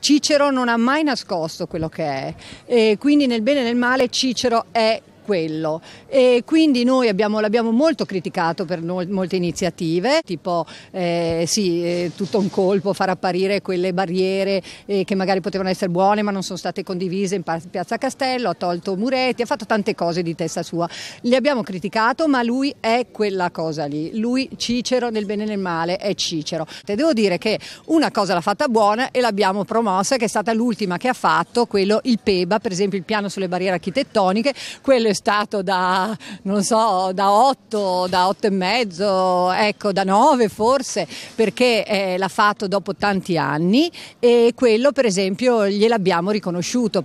Cicero non ha mai nascosto quello che è e quindi nel bene e nel male Cicero è quello e quindi noi abbiamo, l'abbiamo molto criticato per no, molte iniziative, tipo eh, sì, eh, tutto un colpo, far apparire quelle barriere eh, che magari potevano essere buone ma non sono state condivise in Piazza Castello, ha tolto muretti, ha fatto tante cose di testa sua. Li abbiamo criticato ma lui è quella cosa lì, lui Cicero nel bene e nel male è Cicero. Te devo dire che una cosa l'ha fatta buona e l'abbiamo promossa che è stata l'ultima che ha fatto, quello il PEBA, per esempio il piano sulle barriere architettoniche, quello è stato da, non so, da 8, da 8 e mezzo, ecco, da 9 forse, perché eh, l'ha fatto dopo tanti anni e quello per esempio gliel'abbiamo riconosciuto.